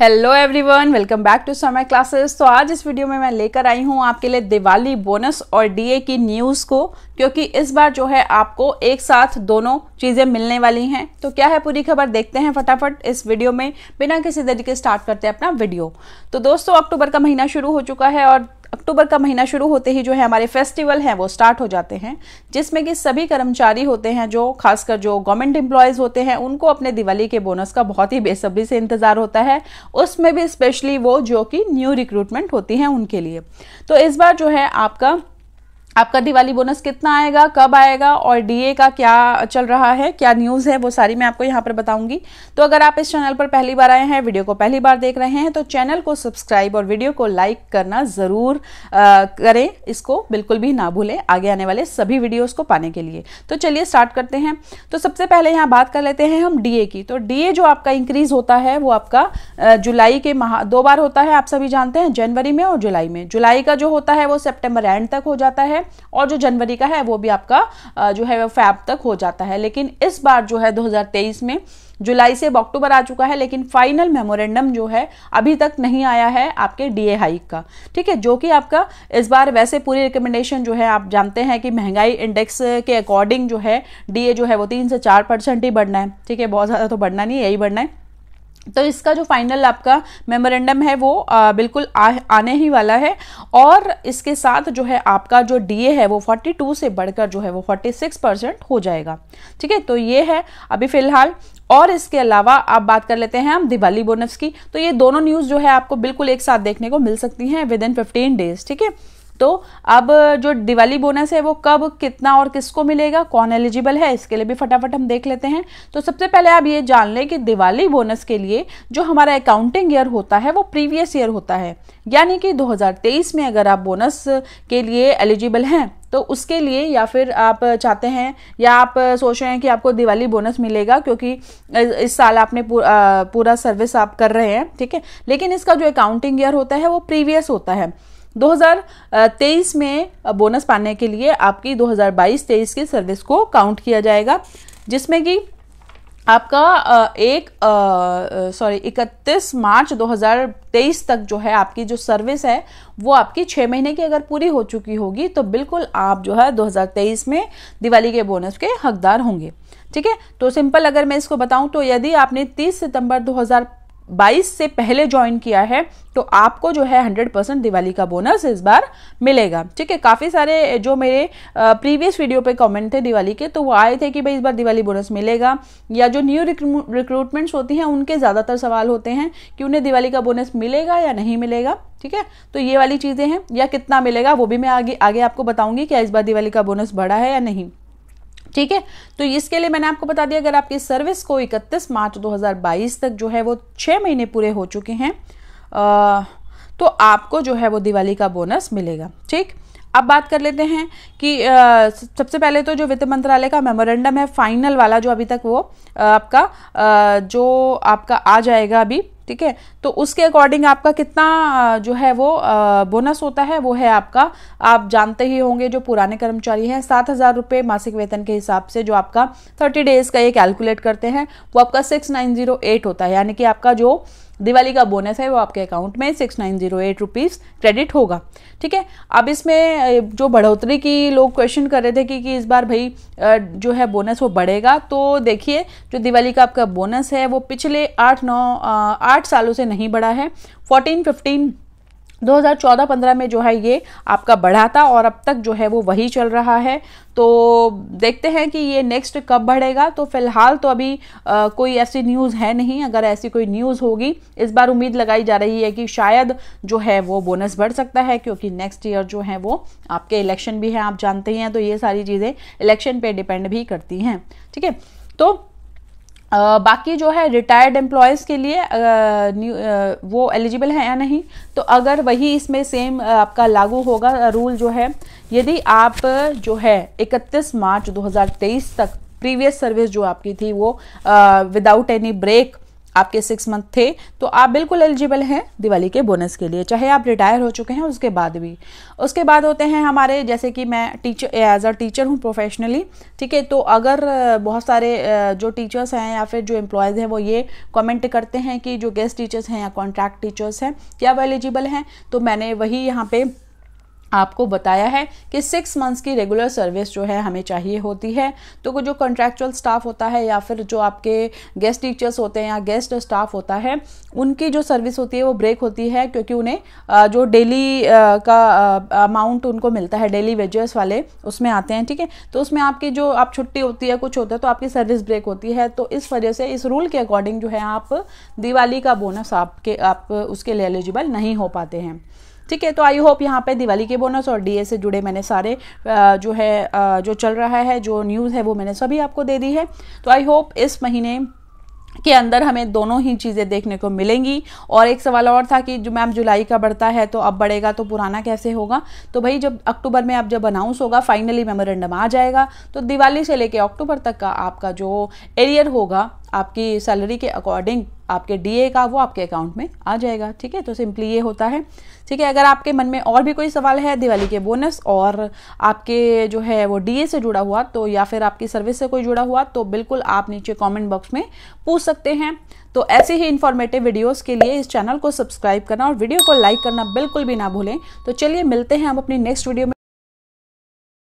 hello everyone welcome back to Samay classes तो आज इस वीडियो में मैं लेकर आई हूँ आपके लिए दिवाली बोनस और डीए की न्यूज़ को क्योंकि इस बार जो है आपको एक साथ दोनों चीज़ें मिलने वाली हैं तो क्या है पूरी खबर देखते हैं फटाफट इस वीडियो में बिना किसी तरीके स्टार्ट करते हैं अपना वीडियो तो दोस्तों अक्टूबर का महीना शुरू हो चुका है और अक्टूबर का महीना शुरू होते ही जो है हमारे फेस्टिवल हैं वो स्टार्ट हो जाते हैं जिसमें कि सभी कर्मचारी होते हैं जो खासकर जो गवर्नमेंट एम्प्लॉयज़ होते हैं उनको अपने दिवाली के बोनस का बहुत ही बेसब्री से इंतज़ार होता है उसमें भी स्पेशली वो जो कि न्यू रिक्रूटमेंट होती हैं उनके लिए तो इस बार जो है आपका आपका दिवाली बोनस कितना आएगा कब आएगा और डीए का क्या चल रहा है क्या न्यूज़ है वो सारी मैं आपको यहाँ पर बताऊंगी तो अगर आप इस चैनल पर पहली बार आए हैं वीडियो को पहली बार देख रहे हैं तो चैनल को सब्सक्राइब और वीडियो को लाइक करना ज़रूर करें इसको बिल्कुल भी ना भूलें आगे आने वाले सभी वीडियोज़ को पाने के लिए तो चलिए स्टार्ट करते हैं तो सबसे पहले यहाँ बात कर लेते हैं हम डी की तो डी जो आपका इंक्रीज़ होता है वो आपका जुलाई के माह दो बार होता है आप सभी जानते हैं जनवरी में और जुलाई में जुलाई का जो होता है वो सेप्टेम्बर एंड तक हो जाता है और जो जनवरी का है वो भी आपका जो है फैब तक हो जाता है लेकिन इस बार जो है 2023 में जुलाई से अक्टूबर आ चुका है लेकिन फाइनल मेमोरेंडम जो है अभी तक नहीं आया है आपके डीए हाइक का ठीक है जो कि आपका इस बार वैसे पूरी रिकमेंडेशन जो है आप जानते हैं कि महंगाई इंडेक्स के अकॉर्डिंग जो है डीए जो है वो तीन से चार परसेंट ही बढ़ना है ठीक है बहुत ज़्यादा तो बढ़ना नहीं यही बढ़ना है तो इसका जो फाइनल आपका मेमोरेंडम है वो आ, बिल्कुल आ, आने ही वाला है और इसके साथ जो है आपका जो डीए है वो 42 से बढ़कर जो है वो 46 परसेंट हो जाएगा ठीक है तो ये है अभी फ़िलहाल और इसके अलावा आप बात कर लेते हैं हम दिवाली बोनस की तो ये दोनों न्यूज़ जो है आपको बिल्कुल एक साथ देखने को मिल सकती हैं विद इन फिफ्टीन डेज ठीक है तो अब जो दिवाली बोनस है वो कब कितना और किसको मिलेगा कौन एलिजिबल है इसके लिए भी फटाफट हम देख लेते हैं तो सबसे पहले आप ये जान लें कि दिवाली बोनस के लिए जो हमारा अकाउंटिंग ईयर होता है वो प्रीवियस ईयर होता है यानी कि 2023 में अगर आप बोनस के लिए एलिजिबल हैं तो उसके लिए या फिर आप चाहते हैं या आप सोच रहे हैं कि आपको दिवाली बोनस मिलेगा क्योंकि इस साल आपने पूरा सर्विस आप कर रहे हैं ठीक है लेकिन इसका जो अकाउंटिंग ईयर होता है वो प्रीवियस होता है 2023 में बोनस पाने के लिए आपकी 2022-23 की सर्विस को काउंट किया जाएगा जिसमें कि आपका एक सॉरी 31 मार्च 2023 तक जो है आपकी जो सर्विस है वो आपकी छः महीने की अगर पूरी हो चुकी होगी तो बिल्कुल आप जो है 2023 में दिवाली के बोनस के हकदार होंगे ठीक है तो सिंपल अगर मैं इसको बताऊं तो यदि आपने 30 सितंबर 2022 से पहले ज्वाइन किया है तो आपको जो है 100 परसेंट दिवाली का बोनस इस बार मिलेगा ठीक है काफ़ी सारे जो मेरे प्रीवियस वीडियो पे कमेंट थे दिवाली के तो वो आए थे कि भाई इस बार दिवाली बोनस मिलेगा या जो न्यू रिक्रूटमेंट्स होती हैं उनके ज़्यादातर सवाल होते हैं कि उन्हें दिवाली का बोनस मिलेगा या नहीं मिलेगा ठीक है तो ये वाली चीज़ें हैं या कितना मिलेगा वो भी मैं आगे आगे आपको बताऊँगी क्या इस बार दिवाली का बोनस बढ़ा है या नहीं ठीक है तो इसके लिए मैंने आपको बता दिया अगर आपकी सर्विस को 31 मार्च 2022 तक जो है वो छः महीने पूरे हो चुके हैं तो आपको जो है वो दिवाली का बोनस मिलेगा ठीक अब बात कर लेते हैं कि आ, सबसे पहले तो जो वित्त मंत्रालय का मेमोरेंडम है फाइनल वाला जो अभी तक वो आ, आपका आ, जो आपका आ जाएगा अभी ठीक है तो उसके अकॉर्डिंग आपका कितना जो है वो बोनस होता है वो है आपका आप जानते ही होंगे जो पुराने कर्मचारी हैं सात हज़ार रुपये मासिक वेतन के हिसाब से जो आपका थर्टी डेज़ का ये कैलकुलेट करते हैं वो आपका सिक्स नाइन ज़ीरो एट होता है यानी कि आपका जो दिवाली का बोनस है वो आपके अकाउंट में six nine zero eight rupees credit होगा ठीक है अब इसमें जो बढ़ोतरी की लोग क्वेश्चन कर रहे थे कि, कि इस बार भाई जो है बोनस वो बढ़ेगा तो देखिए जो दिवाली का आपका बोनस है वो पिछले आठ नौ आठ सालों से नहीं बढ़ा है फोर्टीन फिफ्टीन 2014-15 में जो है ये आपका बढ़ा था और अब तक जो है वो वही चल रहा है तो देखते हैं कि ये नेक्स्ट कब बढ़ेगा तो फिलहाल तो अभी आ, कोई ऐसी न्यूज़ है नहीं अगर ऐसी कोई न्यूज़ होगी इस बार उम्मीद लगाई जा रही है कि शायद जो है वो बोनस बढ़ सकता है क्योंकि नेक्स्ट ईयर जो है वो आपके इलेक्शन भी हैं आप जानते ही हैं तो ये सारी चीज़ें इलेक्शन पर डिपेंड भी करती हैं ठीक है तो आ, बाकी जो है रिटायर्ड एम्प्लॉयज़ के लिए आ, आ, वो एलिजिबल है या नहीं तो अगर वही इसमें सेम आपका लागू होगा रूल जो है यदि आप जो है 31 मार्च 2023 तक प्रीवियस सर्विस जो आपकी थी वो विदाउट एनी ब्रेक आपके सिक्स मंथ थे तो आप बिल्कुल एलिजिबल हैं दिवाली के बोनस के लिए चाहे आप रिटायर हो चुके हैं उसके बाद भी उसके बाद होते हैं हमारे जैसे कि मैं टीचर एज अ टीचर हूँ प्रोफेशनली ठीक है तो अगर बहुत सारे जो टीचर्स हैं या फिर जो एम्प्लॉयज़ हैं वो ये कमेंट करते हैं कि जो गेस्ट टीचर्स हैं या कॉन्ट्रैक्ट टीचर्स हैं क्या वो एलिजिबल हैं तो मैंने वही यहाँ पर आपको बताया है कि सिक्स मंथ्स की रेगुलर सर्विस जो है हमें चाहिए होती है तो जो कॉन्ट्रेक्चुअल स्टाफ होता है या फिर जो आपके गेस्ट टीचर्स होते हैं या गेस्ट स्टाफ होता है उनकी जो सर्विस होती है वो ब्रेक होती है क्योंकि उन्हें जो डेली का अमाउंट उनको मिलता है डेली वेजर्स वाले उसमें आते हैं ठीक है तो उसमें आपकी जो आप छुट्टी होती है कुछ होता है तो आपकी सर्विस ब्रेक होती है तो इस वजह से इस रूल के अकॉर्डिंग जो है आप दिवाली का बोनस आपके आप उसके लिए एलिजिबल नहीं हो पाते हैं ठीक है तो आई होप यहाँ पे दिवाली के बोनस और डीए से जुड़े मैंने सारे जो है जो चल रहा है जो न्यूज़ है वो मैंने सभी आपको दे दी है तो आई होप इस महीने के अंदर हमें दोनों ही चीज़ें देखने को मिलेंगी और एक सवाल और था कि जो मैम जुलाई का बढ़ता है तो अब बढ़ेगा तो पुराना कैसे होगा तो भाई जब अक्टूबर में अब जब अनाउंस होगा फाइनली मेमोरेंडम आ जाएगा तो दिवाली से लेके अक्टूबर तक का आपका जो एरियर होगा आपकी सैलरी के अकॉर्डिंग आपके डीए का वो आपके अकाउंट में आ जाएगा ठीक है तो सिंपली ये होता है ठीक है अगर आपके मन में और भी कोई सवाल है दिवाली के बोनस और आपके जो है वो डीए से जुड़ा हुआ तो या फिर आपकी सर्विस से कोई जुड़ा हुआ तो बिल्कुल आप नीचे कमेंट बॉक्स में पूछ सकते हैं तो ऐसे ही इन्फॉर्मेटिव वीडियोस के लिए इस चैनल को सब्सक्राइब करना और वीडियो को लाइक करना बिल्कुल भी ना भूलें तो चलिए मिलते हैं हम अपनी नेक्स्ट वीडियो में